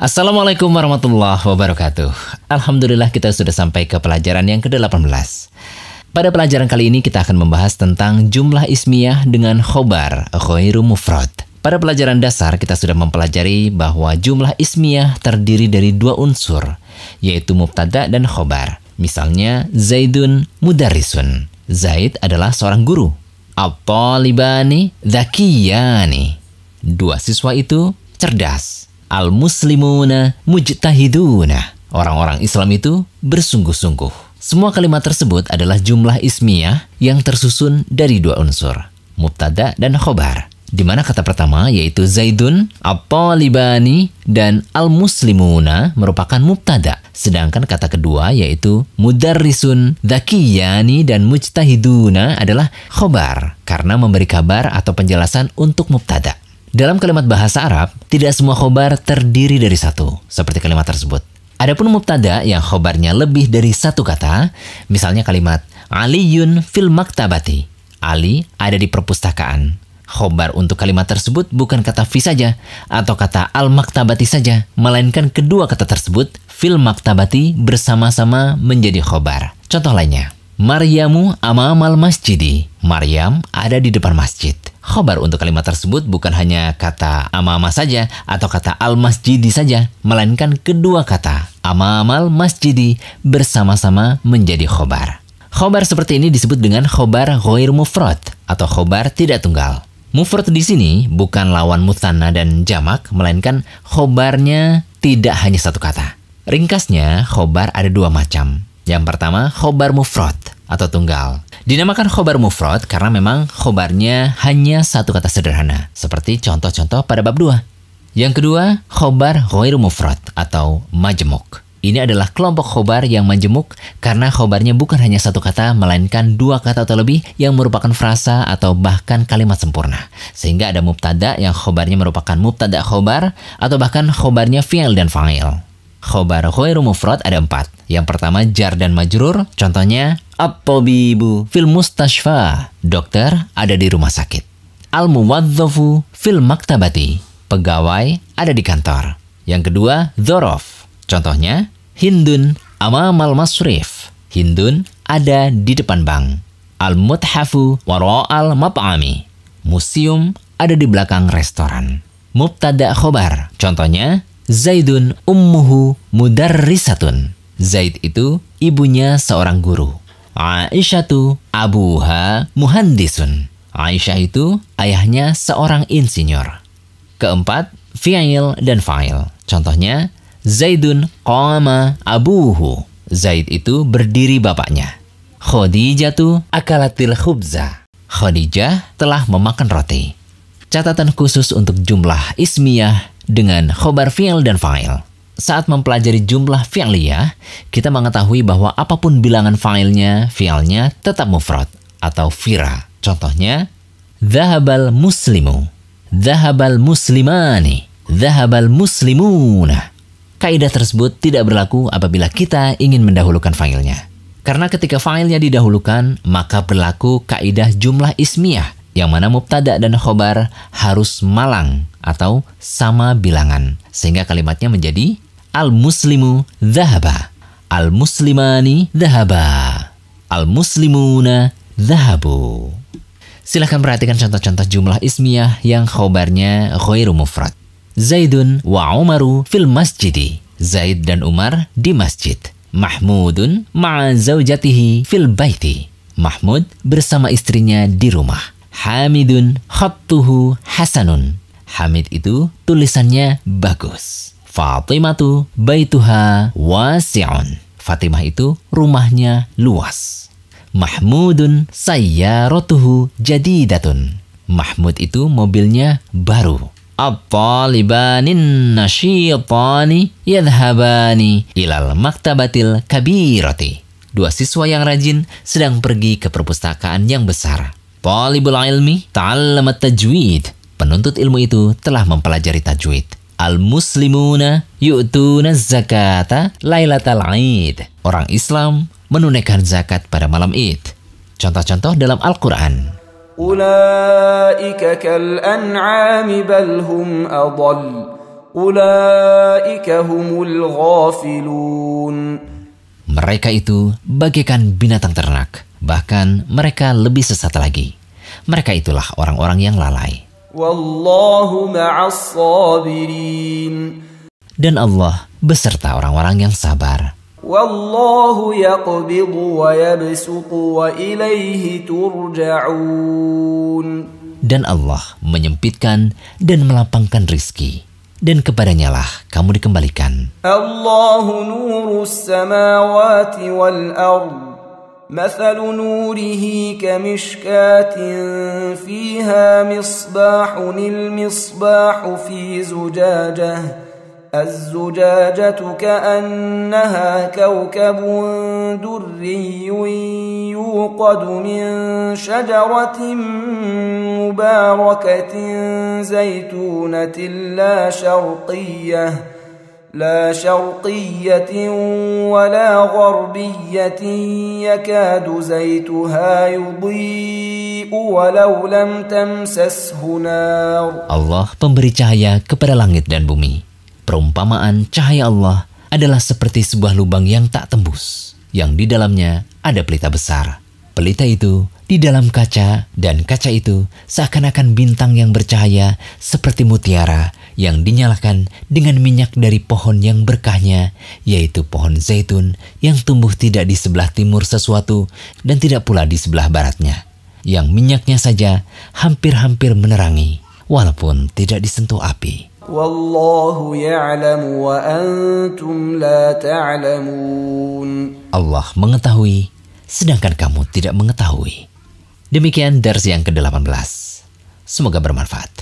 Assalamualaikum warahmatullahi wabarakatuh. Alhamdulillah kita sudah sampai ke pelajaran yang ke-18. Pada pelajaran kali ini kita akan membahas tentang jumlah ismiyah dengan khobar khairu mufrad. Pada pelajaran dasar kita sudah mempelajari bahwa jumlah ismiyah terdiri dari dua unsur, yaitu mubtada dan khobar. Misalnya Zaidun Mudarisun. Zaid adalah seorang guru. Apolibani Zakiyani. Dua siswa itu cerdas. Al-muslimuna mujtahiduna. Orang-orang Islam itu bersungguh-sungguh. Semua kalimat tersebut adalah jumlah ismiyah yang tersusun dari dua unsur, mubtada dan khobar. Di mana kata pertama yaitu Zaidun, apolibani dan Al-Muslimuna merupakan mubtada. Sedangkan kata kedua yaitu Mudarrisun, Zakiyani, dan Mujtahiduna adalah khobar karena memberi kabar atau penjelasan untuk mubtada. Dalam kalimat bahasa Arab, tidak semua khobar terdiri dari satu, seperti kalimat tersebut. Adapun mubtada yang khobarnya lebih dari satu kata, misalnya kalimat Aliyun fil maktabati. Ali ada di perpustakaan. Khobar untuk kalimat tersebut bukan kata fi saja atau kata al maktabati saja, melainkan kedua kata tersebut fil maktabati bersama-sama menjadi khobar. Contoh lainnya, Maryamu amamal masjidi. Maryam ada di depan masjid. Khobar untuk kalimat tersebut bukan hanya kata amama saja atau kata al-masjidi saja, melainkan kedua kata amamal masjidi bersama-sama menjadi khobar. Khobar seperti ini disebut dengan khobar ghair mufrad atau khobar tidak tunggal. Mufrad di sini bukan lawan mutana dan jamak, melainkan khobarnya tidak hanya satu kata. Ringkasnya, khobar ada dua macam. Yang pertama, khobar mufrad atau tunggal. Dinamakan khobar mufrad karena memang khobarnya hanya satu kata sederhana, seperti contoh-contoh pada bab dua Yang kedua, khobar ghairu mufrad atau majemuk. Ini adalah kelompok khobar yang majemuk karena khobarnya bukan hanya satu kata, melainkan dua kata atau lebih yang merupakan frasa atau bahkan kalimat sempurna. Sehingga ada mubtada yang khobarnya merupakan mubtada khobar atau bahkan khobarnya fi'il dan fa'il. Khobar ghairu mufrad ada empat. Yang pertama jar dan majrur, contohnya At-tabibu fil mustashfa. Dokter ada di rumah sakit. Al-muwadzafu fil maktabati. Pegawai ada di kantor. Yang kedua, Zorof Contohnya, hindun amamal masrif. Hindun ada di depan bank. Al-muthafu waro'al map'ami. Museum ada di belakang restoran. Mubtada khobar. Contohnya, Zaidun ummuhu mudarrisatun. Zaid itu ibunya seorang guru. Aisyatu abuha muhandisun. Aisyah itu ayahnya seorang insinyur. Keempat, fi'il dan fa'il. Contohnya, Zaidun qama abuhu. Zaid itu berdiri bapaknya. Khadijah tu akalatil khubza. Khadijah telah memakan roti. Catatan khusus untuk jumlah ismiyah dengan khobar fi'il dan fa'il. Saat mempelajari jumlah fi'liyah, kita mengetahui bahwa apapun bilangan fa'ilnya, fi'alnya tetap mufrad atau fira. Contohnya, Zahabal muslimu, Zahabal muslimani, Zahabal muslimuna. Kaidah tersebut tidak berlaku apabila kita ingin mendahulukan fa'ilnya. Karena ketika fa'ilnya didahulukan, maka berlaku kaidah jumlah ismiyah yang mana mubtada dan khobar harus malang atau sama bilangan sehingga kalimatnya menjadi Al-muslimu dhahaba. Al-muslimani dhahaba. Al-muslimuna dhahabu. Silahkan perhatikan contoh-contoh jumlah ismiyah yang khobarnya khairu mufrad. Zaidun wa Umaru fil masjidi. Zaid dan Umar di masjid. Mahmudun ma'a zaujatihi fil baiti. Mahmud bersama istrinya di rumah. Hamidun khattuhu hasanun. Hamid itu tulisannya bagus. Fatimah tu baituha wasi'un. Fatimah itu rumahnya luas. Mahmudun sayyaratuhu jadidatun. Mahmud itu mobilnya baru. At-talibanin nasyitani yadhabani ilal maktabatil kabirati. Dua siswa yang rajin sedang pergi ke perpustakaan yang besar. Talibul ilmi ta'allamat tajwid. Penuntut ilmu itu telah mempelajari tajwid. Al-muslimuna yu'tuna zakata lailatal id. Orang Islam menunaikan zakat pada malam Id. Contoh-contoh dalam Al-Qur'an. Ulaika kal bal hum adall. Ulaika humul ghafilun. Mereka itu bagaikan binatang ternak, bahkan mereka lebih sesat lagi. Mereka itulah orang-orang yang lalai. Wallahu ma'as sabirin. Dan Allah beserta orang-orang yang sabar. Wallahu yaqbidu wa wa turja'un. Dan Allah menyempitkan dan melapangkan rizki. Dan kepadanyalah kamu dikembalikan. Allahu nurus samawati wal ardu. مثل نوره كمشكاة فيها مصباح المصباح في زجاجة الزجاجة كأنها كوكب دري يوقد من شجرة مباركة زيتونة لا شرقيه لا شرقية ولا غربية يكاد زيتها يضيء ولو لم تمسسه نار Allah pemberi cahaya kepada langit dan bumi. Perumpamaan cahaya Allah adalah seperti sebuah lubang yang tak tembus, yang di dalamnya ada pelita besar. Pelita itu di dalam kaca dan kaca itu seakan-akan bintang yang bercahaya seperti mutiara yang dinyalakan dengan minyak dari pohon yang berkahnya, yaitu pohon zaitun yang tumbuh tidak di sebelah timur sesuatu dan tidak pula di sebelah baratnya, yang minyaknya saja hampir-hampir menerangi, walaupun tidak disentuh api. Allah mengetahui, sedangkan kamu tidak mengetahui. Demikian Dars yang ke-18. Semoga bermanfaat.